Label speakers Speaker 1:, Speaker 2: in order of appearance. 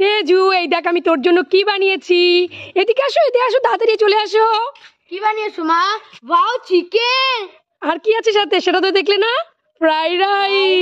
Speaker 1: তেজু এই দেখ আমি তোর জন্য কি বানিয়েছি এদিকে আসো এদিকে আসো তাড়াতাড়ি চলে আসো কি বানিয়েছো মা ওয়াও চিকেন আর কি আছে সাথে সেটা
Speaker 2: তো দেখলে না ফ্রাইড রাইস